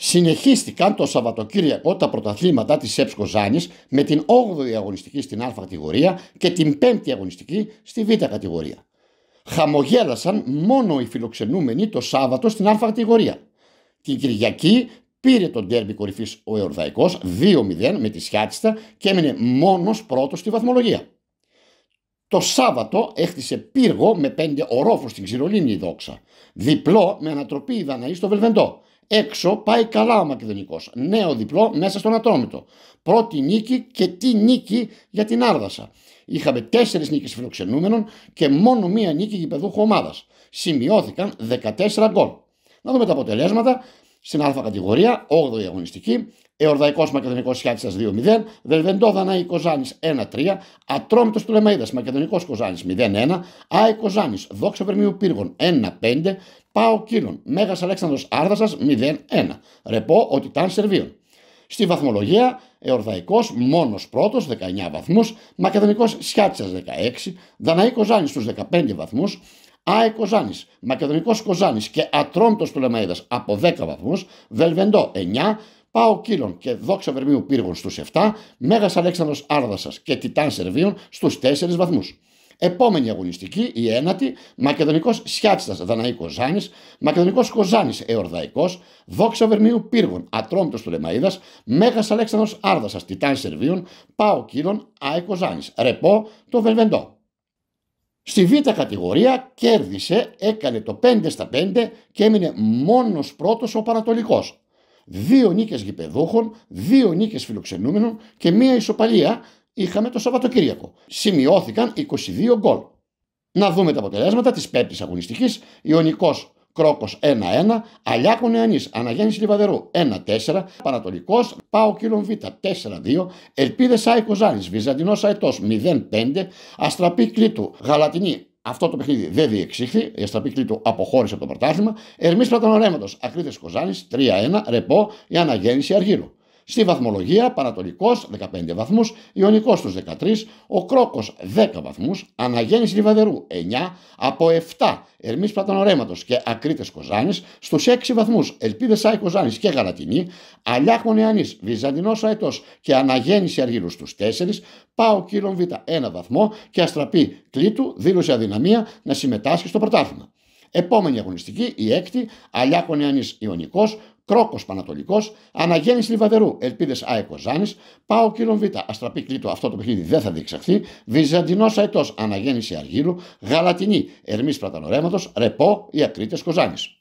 Συνεχίστηκαν το Σαββατοκύριακο τα πρωταθλήματα της ΕΠΣ Κοζάνης με την 8η αγωνιστική στην Α κατηγορία και την 5η αγωνιστική στη Β κατηγορία. Χαμογέλασαν μόνο οι φιλοξενούμενοι το Σάββατο στην Α κατηγορία. Την Κυριακή πήρε τον τέρμι κορυφής ο Εορδαϊκός 2-0 με τη Σιάτιστα και έμεινε μόνος πρώτος στη βαθμολογία. Το Σάββατο έχτισε πύργο με πέντε ορόφους στην Ξηρολίνη η Δόξα. Διπλό με ανατροπή η Δαναή στο Βελβεντό. Έξω πάει καλά ο Μακεδονικός. Νέο διπλό μέσα στον Ατρόμητο. Πρώτη νίκη και τι νίκη για την Άρδασα. Είχαμε τέσσερις νίκες φιλοξενούμενων και μόνο μία νίκη γηπεδούχου ομάδας. Σημειώθηκαν 14 γκολ. Να δούμε τα αποτελέσματα στην Α κατηγορία, 8η αγωνιστική. Εορδαϊκός Μακεδονικός Χιάτσα 2-0. Βελβεντό δαναη κοζανη Κοζάνη 1-3. Ατρόμητο του Λεμαίδα Μακεδονικός Κοζάνης 0-1. Άι Κοζάνης Δόξα Βερμίου Πύργων 1-5. Πάο Κίλων Μέγας Αλέξανδρος Άρδασας 0-1. Ρεπό ότι ήταν Σερβίων. Στη βαθμολογία, Εορδαϊκός μόνος πρώτος 19 βαθμούς. Μακεδονικός Σιάτσα 16. Δαναή Κοζάνης στους 15 βαθμούς. ΑΕ Κοζάνης, Μακεδονικός Κοζάνης και Ατρόντο του Λεμαίδα από 10 βαθμούς, Βελβεντό 9, πάω κύλων και Δόξα Βερμίου Πύργων στους 7, Μέγας Αλέξανδρος Άρδασας και Τιτάν Σερβίων στους 4 βαθμούς. Επόμενη αγωνιστική, η ένατη, Μακεδονικός Σιάτστα Δαναή ζάνη. Μακεδονικός Κοζάνης Εορδαϊκός, Δόξα Βερμίου Πύργων, Ατρόμπτος του Λεμαίδα, Μέγας Αλέξανδρος Άρδασας Τιτάν Σερβίων, πάω Κύλων, ΑΕ Ρεπό, το Βελβεντό. Στη β' κατηγορία κέρδισε, έκανε το 5 στα 5 και έμεινε μόνος πρώτος ο Πανατολικός. Δύο νίκες γηπεδούχων, δύο νίκες φιλοξενούμενων και μία ισοπαλία είχαμε το Σαββατοκύριακο. Σημειώθηκαν 22 γκολ. Να δούμε τα αποτελέσματα της πέμπτης αγωνιστικής. Ιωνικός Κρόκος 1-1, Αλιάκο Νεανής, Αναγέννηση Λιβαδερού 1-4, Πανατολικός, Πάο Κύλων Β 4-2, Ελπίδε Σάικο Ζάνης, Βυζαντινός Αετός 0-5, Αστραπή Κλήτου, Γαλατινή αυτό το παιχνίδι δεν διεξήχθη. Η Αστραπή Κλήτου αποχώρησε από το πρωτάθλημα. Ερμής Πλατανορέματος, Ακρίτε Κοζάνη 3-1, ρεπό η αναγέννηση Αργύρου. Στη βαθμολογία, Πανατολικός 15 βαθμούς, Ιωνικός στους 13, ο Κρόκος 10 βαθμού, Αναγέννηση Λιβαδερού 9, από 7 Ερμής Πλατανορέματος και Ακρίτες Κοζάνης, στους 6 βαθμούς Ελπίδες Σάι Κοζάνης και Γαλατινή, Αλιάχο Ιανή, Βυζαντινός Αετός και Αναγέννηση Αργύρου στους 4, Πάο Κίλον Β 1 βαθμό και Αστραπή Κλήτου δήλωσε αδυναμία να συμμετάσχει στο πρωτάθλημα. Επόμενη αγωνιστική, η έκτη, Ιωνικός, Κρόκος Πανατολικός, Αναγέννηση Λιβαδερού, Ελπίδες Άεκο Ζάνης, Πάο Κύρον Β, Αστραπή αυτό το παιχνίδι δεν θα διεξαχθεί, Βυζαντινός Αετός, Αναγέννηση Αργύρου, Γαλατινή, Ερμής Πρατανορέματος, Ρεπό, Ιακρίτε Κοζάνη.